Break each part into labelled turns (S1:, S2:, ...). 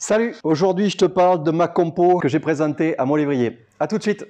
S1: Salut Aujourd'hui, je te parle de ma compo que j'ai présentée à mon lévrier A tout de suite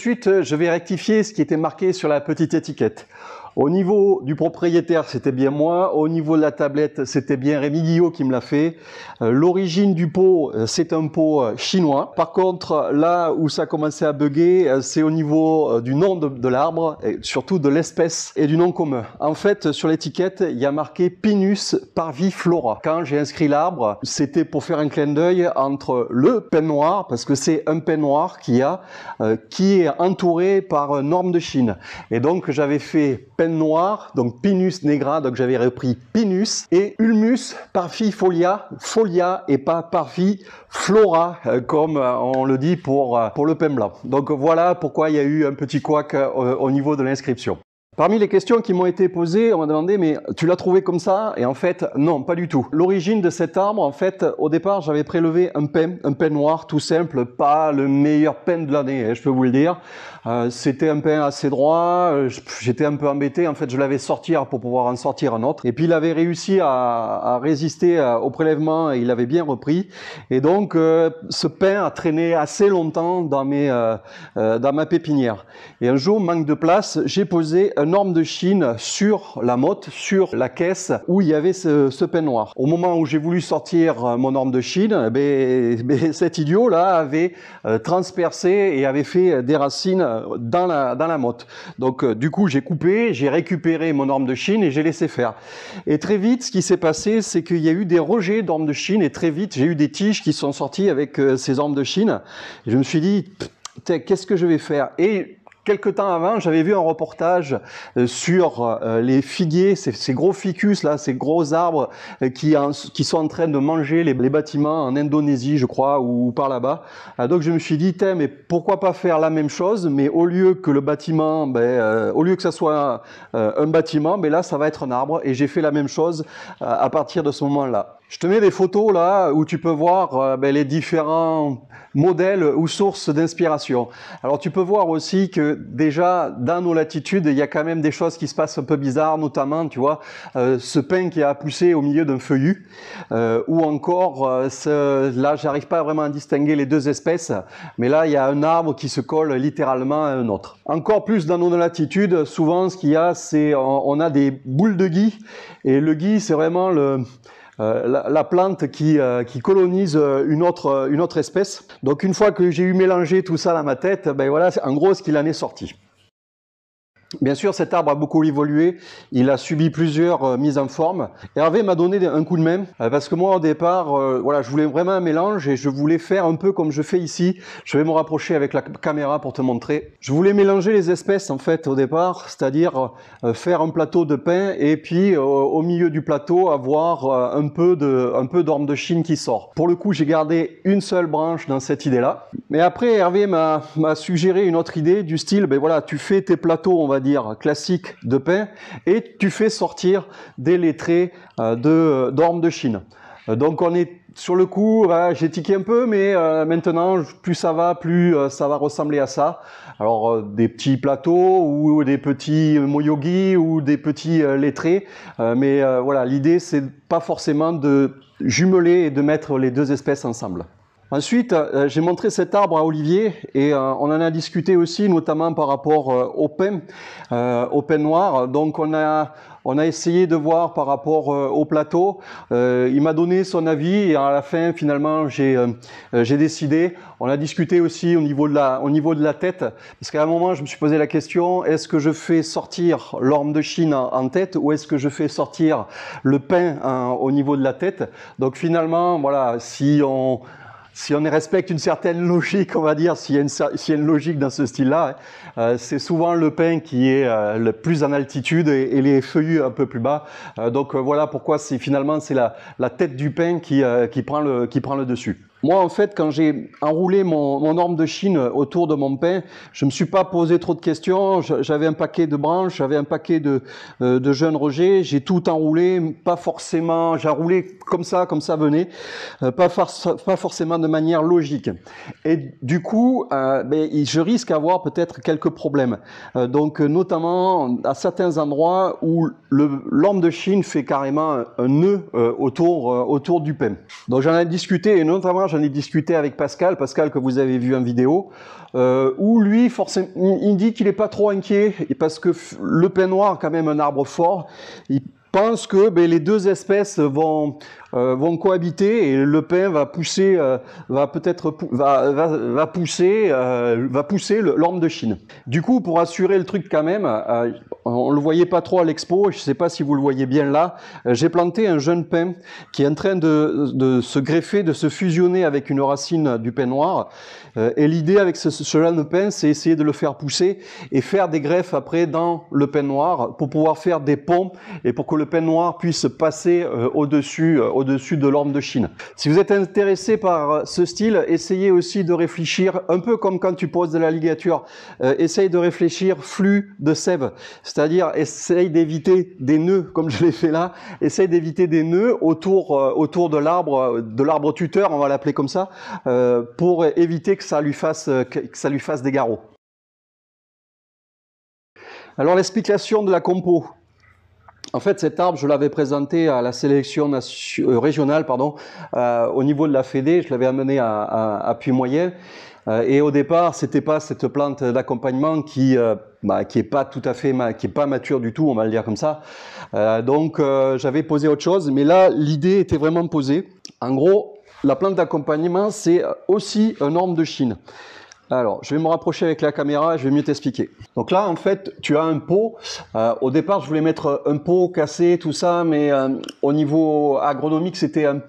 S1: Ensuite, euh, je vais rectifier ce qui était marqué sur la petite étiquette. Au niveau du propriétaire, c'était bien moi. Au niveau de la tablette, c'était bien Rémi Guillot qui me l'a fait. Euh, l'origine du pot, euh, c'est un pot euh, chinois. Par contre, là où ça commençait à bugger, c'est au niveau du nom de, l'arbre, et surtout de l'espèce et du nom commun. En fait, sur l'étiquette, il y a marqué Pinus parviflora. Quand j'ai inscrit l'arbre, c'était pour faire un clin d'œil entre le pin noir, parce que c'est un pin noir qu'il a, qui est entouré par normes norme de Chine. Et donc, j'avais fait pin noir, donc Pinus nigra, donc j'avais repris Pinus, et Ulmus parvifolia, folia Folia et pas parvi flora, euh, comme euh, on le dit pour, euh, pour le pain blanc. Donc voilà pourquoi il y a eu un petit couac au niveau de l'inscription. Parmi les questions qui m'ont été posées, on m'a demandé mais tu l'as trouvé comme ça Et en fait, non, pas du tout. L'origine de cet arbre, en fait, au départ, j'avais prélevé un pain un pain noir, tout simple, pas le meilleur pain de l'année, hein, je peux vous le dire. Euh, c'était un pain assez droit, euh, j'étais un peu embêté, en fait, je l'avais sorti hein, pour pouvoir en sortir un autre. Et puis, il avait réussi à, résister euh, au prélèvement, et il avait bien repris. Et donc, ce pain a traîné assez longtemps dans, mes, dans ma pépinière. Et un jour, manque de place, j'ai posé norme de Chine sur la motte, sur la caisse où il y avait ce, ce noir. Au moment où j'ai voulu sortir euh, mon norme de Chine, eh ben, eh ben cet idiot-là avait euh, transpercé et avait fait euh, des racines dans la, dans la motte. Donc du coup, j'ai coupé, j'ai récupéré mon norme de Chine et j'ai laissé faire. Et très vite, ce qui s'est passé, c'est qu'il y a eu des rejets d'ormes de Chine et très vite, j'ai eu des tiges qui sont sorties avec ces ormes de Chine. je me suis dit, qu'est-ce que je vais faire Et Quelque temps avant, j'avais vu un reportage euh, sur euh, les figuiers, ces, gros ficus là, ces gros arbres euh, qui, sont en train de manger les, bâtiments en Indonésie, je crois, ou, par là-bas. Donc je me suis dit, mais pourquoi pas faire la même chose, mais au lieu que le bâtiment, ben, au lieu que ça soit un, bâtiment, mais ben là ça va être un arbre. Et j'ai fait la même chose à partir de ce moment-là. Je te mets des photos là où tu peux voir euh, ben, les différents modèles ou sources d'inspiration. Alors tu peux voir aussi que déjà dans nos latitudes, il y a quand même des choses qui se passent un peu bizarres, notamment tu vois euh, ce pin qui a poussé au milieu d'un feuillu, euh, ou encore ce, là j'arrive pas vraiment à distinguer les deux espèces, mais là il y a un arbre qui se colle littéralement à un autre. Encore plus dans nos latitudes, souvent ce qu'il y a c'est on, on a des boules de gui et le gui c'est vraiment le euh, la, plante qui, euh, colonise euh, une autre, espèce. Donc une fois que j'ai eu mélangé tout ça dans ma tête, ben voilà, en gros ce qu'il en est sorti. Bien sûr, cet arbre a beaucoup évolué, il a subi plusieurs euh, mises en forme. Hervé m'a donné un coup de main, euh, parce que moi au départ, euh, voilà, je voulais vraiment un mélange et je voulais faire un peu comme je fais ici. Je vais me rapprocher avec la caméra pour te montrer. Je voulais mélanger les espèces en fait au départ, c'est-à-dire faire un plateau de pain et puis au milieu du plateau avoir un peu de, un peu d'orme de Chine qui sort. Pour le coup, j'ai gardé une seule branche dans cette idée-là. Mais après, Hervé m'a suggéré une autre idée du style, ben voilà, tu fais tes plateaux, on va dire, classique de pain, et tu fais sortir des lettrés euh, de euh, d'ormes de Chine. Euh, donc on est sur le coup, j'ai tiqué un peu, mais maintenant, plus ça va, plus ça va ressembler à ça. Alors des petits plateaux ou des petits moyogi ou des petits lettrés, mais voilà, l'idée c'est pas forcément de jumeler et de mettre les deux espèces ensemble. Ensuite, euh, j'ai montré cet arbre à Olivier et euh, on en a discuté aussi, notamment par rapport euh, au pain, au pain noir. Donc, on a, on a essayé de voir par rapport au plateau. il m'a donné son avis et à la fin, finalement, j'ai j'ai décidé. On a discuté aussi au niveau de la, au niveau de la tête, parce qu'à un moment, je me suis posé la question est-ce que je fais sortir l'orme de Chine en tête ou est-ce que je fais sortir le pain hein, au niveau de la tête Donc, finalement, voilà, si on si on respecte une certaine logique, on va dire, s'il y a une, une logique dans ce style-là, hein, euh, c'est souvent le pain qui est euh, le plus en altitude et, les feuillus un peu plus bas. Euh, donc voilà pourquoi finalement c'est la, tête du pain qui prend le dessus. Moi, en fait, quand j'ai enroulé mon, mon orme de Chine autour de mon pain, je ne me suis pas posé trop de questions. J'avais un paquet de branches, j'avais un paquet de, euh, jeunes rejets. J'ai tout enroulé, pas forcément. J'ai roulé comme ça, comme ça venait, euh, pas, pas forcément de manière logique. Et du coup, euh, ben, je risque d'avoir peut-être quelques problèmes. donc, notamment à certains endroits où l'orme de Chine fait carrément un nœud autour, autour du pain. Donc, j'en ai discuté et notamment j'en ai discuté avec Pascal, Pascal que vous avez vu en vidéo, euh, où lui, forcément, il dit qu'il n'est pas trop inquiet, parce que le peignoir, noir, quand même un arbre fort, il pense que ben, les deux espèces vont, euh, vont cohabiter et Le pain va pousser, euh, va peut-être va, pousser, euh, va pousser l'orme de Chine. Du coup, pour assurer le truc quand même, on le voyait pas trop à l'expo. Je sais pas si vous le voyez bien là. J'ai planté un jeune pin qui est en train de, se greffer, de se fusionner avec une racine du pin noir. et l'idée avec ce, ce jeune pin, c'est essayer de le faire pousser et faire des greffes après dans le pin noir pour pouvoir faire des pompes et pour que le pain noir puisse passer au dessus au-dessus de l'orme de Chine. Si vous êtes intéressé par euh, ce style, essayez aussi de réfléchir, un peu comme quand tu poses de la ligature, euh, essaye de réfléchir flux de sève, c'est-à-dire essaye d'éviter des nœuds, comme je l'ai fait là, essaye d'éviter des nœuds autour, euh, autour de l'arbre, de l'arbre tuteur, on va l'appeler comme ça, pour éviter que ça lui fasse, que ça lui fasse des garrots. Alors l'explication de la compo. En fait, cet arbre, je l'avais présenté à la sélection euh, régionale pardon, euh, au niveau de la Fédé. Je l'avais amené à, Puy-Moyen. Euh, et au départ, c'était pas cette plante d'accompagnement qui bah, qui est pas tout à fait qui est pas mature du tout, on va le dire comme ça. donc j'avais posé autre chose, mais là l'idée était vraiment posée. En gros, la plante d'accompagnement, c'est aussi un orme de Chine. Alors, je vais me rapprocher avec la caméra, je vais mieux t'expliquer. Donc là, en fait, tu as un pot. Euh, au départ, je voulais mettre un pot cassé, tout ça, mais euh, au niveau agronomique, c'était un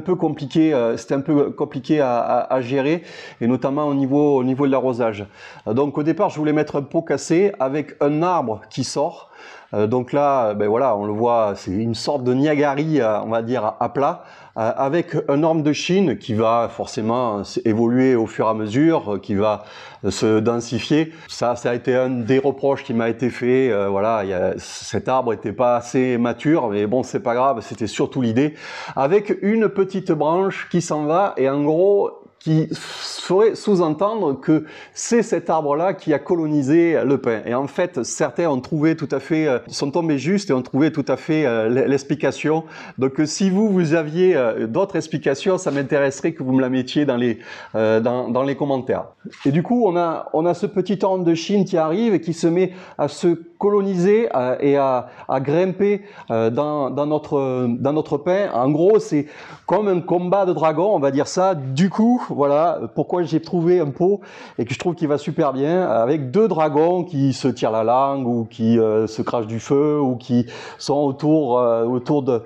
S1: peu compliqué, c'était un peu compliqué euh, à, gérer, et notamment au niveau, au niveau de l'arrosage. Donc au départ, je voulais mettre un pot cassé avec un arbre qui sort, euh, donc là, ben voilà, on le voit, c'est une sorte de Niagari, euh, on va dire, à plat, euh, avec un orme de Chine qui va forcément évoluer au fur et à mesure, qui va se densifier. Ça, ça a été un des reproches qui m'a été fait. voilà, cet arbre n'était pas assez mature, mais bon, c'est pas grave, c'était surtout l'idée. Avec une petite branche qui s'en va et en gros, qui ferait sous-entendre que c'est cet arbre-là qui a colonisé le pain. Et en fait, certains ont trouvé tout à fait, euh, sont tombés juste et ont trouvé tout à fait euh, l'explication. Donc euh, si vous, vous aviez d'autres explications, ça m'intéresserait que vous me la mettiez dans les, dans, dans les commentaires. Et du coup, on a, on a ce petit homme de Chine qui arrive et qui se met à se coloniser euh, et à, grimper euh, dans, notre, dans notre pain. En gros, c'est comme un combat de dragons, on va dire ça. Du coup, voilà pourquoi j'ai trouvé un pot et que je trouve qu'il va super bien avec deux dragons qui se tirent la langue ou qui euh, se crachent du feu ou qui sont autour, autour de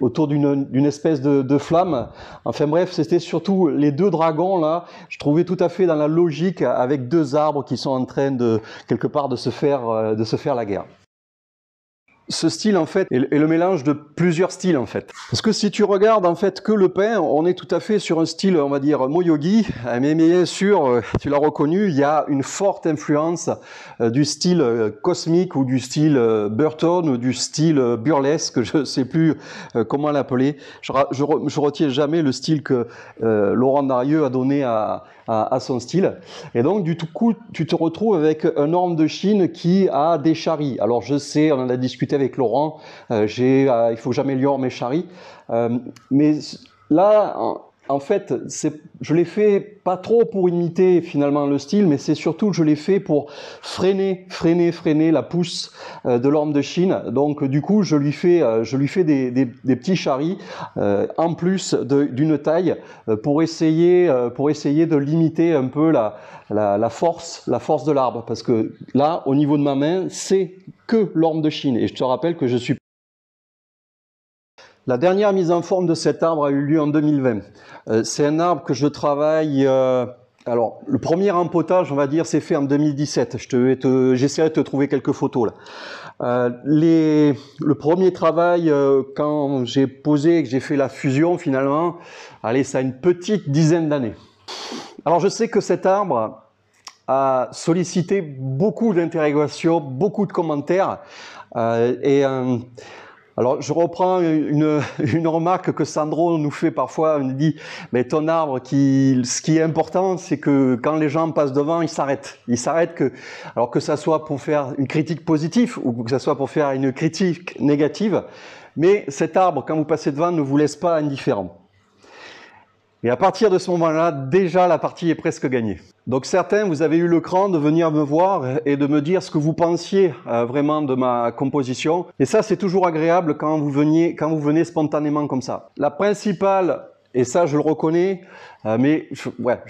S1: autour d'une espèce de, de, flamme. Enfin bref, c'était surtout les deux dragons là. Je trouvais tout à fait dans la logique avec deux arbres qui sont en train de quelque part de se faire euh, de se faire la guerre ce style en fait est le mélange de plusieurs styles en fait. Parce que si tu regardes en fait que le pain, on est tout à fait sur un style on va dire moyogi, mais bien sûr euh, tu l'as reconnu, il y a une forte influence euh, du style euh, cosmique ou du style Burton ou du style burlesque, je ne sais plus comment l'appeler. Je, ne retiens jamais le style que Laurent Darieux a donné à, son style. Et donc du tout coup tu te retrouves avec un orme de Chine qui a des charis. Alors je sais, on en a discuté avec Laurent, euh, j'ai euh, il faut jamais j'améliore mes charries. Euh, mais là, en fait, je l'ai fait pas trop pour imiter finalement le style, mais c'est surtout que je l'ai fait pour freiner, freiner, freiner la pousse euh, de l'orme de Chine. Donc du coup, je lui fais, euh, je lui fais des, petits charis euh, en plus d'une taille pour essayer, pour essayer de limiter un peu la, force, la force de l'arbre, parce que là, au niveau de ma main, c'est que l'orme de Chine. Et je te rappelle que je suis la dernière mise en forme de cet arbre a eu lieu en 2020. Euh, c'est un arbre que je travaille. Euh, alors, le premier rempotage, on va dire, c'est fait en 2017. Je j'essaierai de te trouver quelques photos là. Euh, le premier travail, quand j'ai posé, que j'ai fait la fusion finalement, allez, ça a une petite dizaine d'années. Alors, je sais que cet arbre a sollicité beaucoup d'interrogations, beaucoup de commentaires, et alors, je reprends une, remarque que Sandro nous fait parfois. Il dit, mais ton arbre, qui, ce qui est important, c'est que quand les gens passent devant, ils s'arrêtent. Ils s'arrêtent que, alors que ça soit pour faire une critique positive ou que ça soit pour faire une critique négative, mais cet arbre, quand vous passez devant, ne vous laisse pas indifférent. Et à partir de ce moment-là, déjà la partie est presque gagnée. Donc certains, vous avez eu le cran de venir me voir et de me dire ce que vous pensiez euh, vraiment de ma composition. Et ça, c'est toujours agréable quand vous, veniez, quand vous venez spontanément comme ça. La principale, et ça je le reconnais, euh, mais je,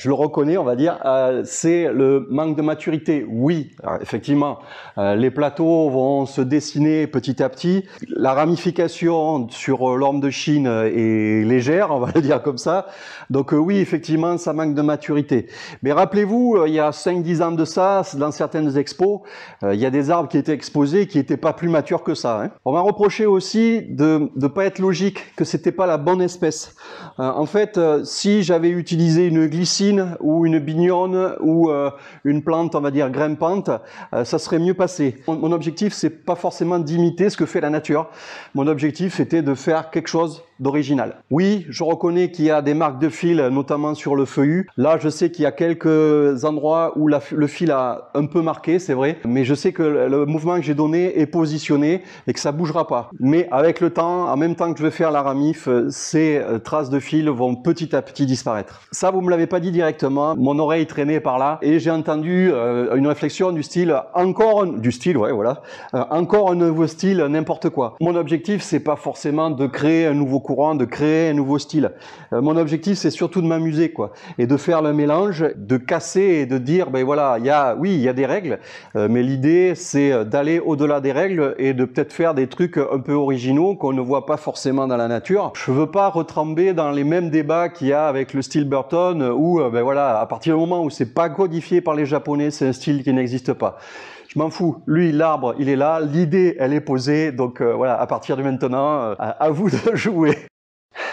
S1: le reconnais, on va dire, euh, c'est le manque de maturité. Oui, euh, effectivement, les plateaux vont se dessiner petit à petit. La ramification sur l'orme de Chine est légère, on va le dire comme ça. Donc oui, effectivement, ça manque de maturité. Mais rappelez-vous, il y a 5-10 ans de ça, dans certaines expos, il y a des arbres qui étaient exposés qui n'étaient pas plus matures que ça. Hein. On m'a reproché aussi de ne pas être logique, que c'était pas la bonne espèce. en fait, si j'avais eu utiliser une glycine ou une bignonne ou euh, une plante, on va dire, grimpante, euh, ça serait mieux passé. Mon, objectif, c'est pas forcément d'imiter ce que fait la nature. Mon objectif, c'était de faire quelque chose d'original. Oui, je reconnais qu'il y a des marques de fil, notamment sur le feuillu. Là, je sais qu'il y a quelques endroits où le fil a un peu marqué, c'est vrai, mais je sais que le mouvement que j'ai donné est positionné et que ça bougera pas. Mais avec le temps, en même temps que je vais faire la ramif, euh, ces traces de fil vont petit à petit disparaître. Ça, vous me l'avez pas dit directement. Mon oreille traînait par là et j'ai entendu euh, une réflexion du style encore un... du style, ouais, voilà, euh, encore un nouveau style, n'importe quoi. Mon objectif, c'est pas forcément de créer un nouveau courant, de créer un nouveau style. Euh, mon objectif, c'est surtout de m'amuser, quoi, et de faire le mélange, de casser et de dire, ben voilà, il y a, oui, il y a des règles, mais l'idée, c'est d'aller au-delà des règles et de peut-être faire des trucs un peu originaux qu'on ne voit pas forcément dans la nature. Je veux pas retrember dans les mêmes débats qu'il y a avec le style Burton euh, ou euh, ben voilà, à partir du moment où c'est pas codifié par les Japonais, c'est un style qui n'existe pas. Je m'en fous. Lui, l'arbre, il est là. L'idée, elle est posée. Donc euh, voilà, à partir de maintenant, à vous de jouer.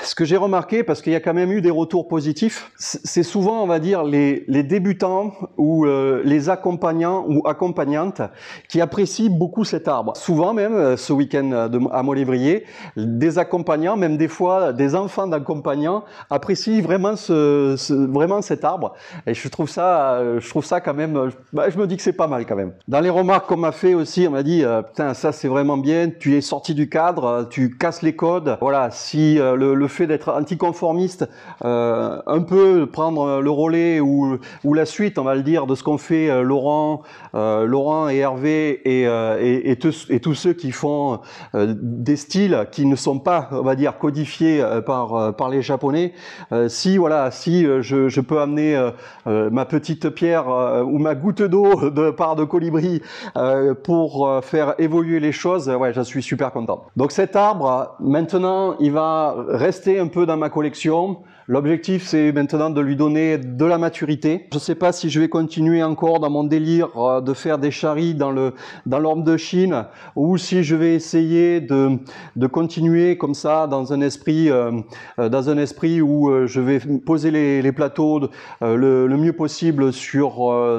S1: Ce que j'ai remarqué, parce qu'il y a quand même eu des retours positifs, c'est souvent, on va dire, les, débutants ou euh, les accompagnants ou accompagnantes qui apprécient beaucoup cet arbre. Souvent même, euh, ce week-end euh, à Molévrier, des accompagnants, même des fois des enfants d'accompagnants, apprécient vraiment, ce, vraiment cet arbre. Et je trouve ça, je trouve ça quand même, bah, je me dis que c'est pas mal quand même. Dans les remarques qu'on m'a fait aussi, on m'a dit, putain, ça c'est vraiment bien, tu es sorti du cadre, tu casses les codes. Voilà, si le, le d'être anticonformiste, euh, un peu prendre le relais ou, la suite, on va le dire, de ce qu'on fait euh, Laurent, euh, Laurent et Hervé et, et, tous, et, tous ceux qui font des styles qui ne sont pas, on va dire, codifiés par, par les Japonais. si voilà, si je, je peux amener ma petite pierre ou ma goutte d'eau de part de colibri pour faire évoluer les choses, ouais, je suis super content. Donc cet arbre, maintenant, il va rester un peu dans ma collection. L'objectif, c'est maintenant de lui donner de la maturité. Je sais pas si je vais continuer encore dans mon délire euh, de faire des charis dans le dans l'orme de Chine ou si je vais essayer de, continuer comme ça dans un esprit euh, euh, dans un esprit où je vais poser les, plateaux le, mieux possible sur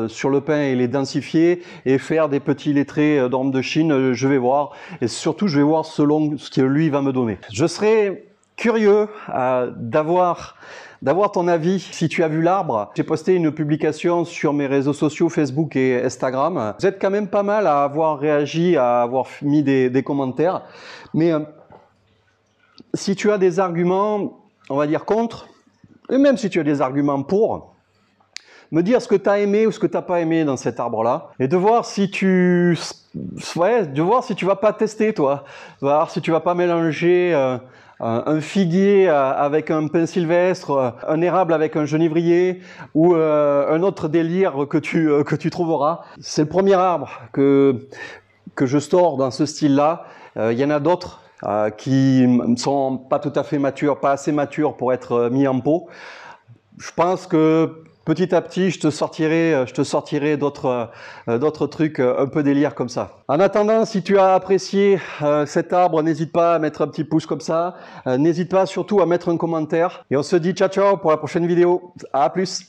S1: sur le pain et les densifier et faire des petits lettrés d'orme de Chine. Je vais voir et surtout je vais voir selon ce que lui va me donner. Je serai curieux euh, d'avoir d'avoir ton avis. Si tu as vu l'arbre, j'ai posté une publication sur mes réseaux sociaux Facebook et Instagram. Vous êtes quand même pas mal à avoir réagi, à avoir mis des, commentaires. Mais euh, si tu as des arguments, on va dire contre, et même si tu as des arguments pour, me dire ce que tu as aimé ou ce que tu n'as pas aimé dans cet arbre-là, et de voir si tu... Ouais, de voir si tu vas pas tester, toi. voir si tu vas pas mélanger... Euh, un figuier euh, avec un pin sylvestre, euh, un érable avec un genévrier ou euh, un autre délire que tu, que tu trouveras. C'est le premier arbre que, que je store dans ce style-là. Il y en a d'autres qui ne sont pas tout à fait matures, pas assez matures pour être mis en pot. Je pense que petit à petit, je te sortirai, euh, je te sortirai d'autres, euh, d'autres trucs euh, un peu délire comme ça. En attendant, si tu as apprécié cet arbre, n'hésite pas à mettre un petit pouce comme ça. n'hésite pas surtout à mettre un commentaire. Et on se dit ciao ciao pour la prochaine vidéo. À plus.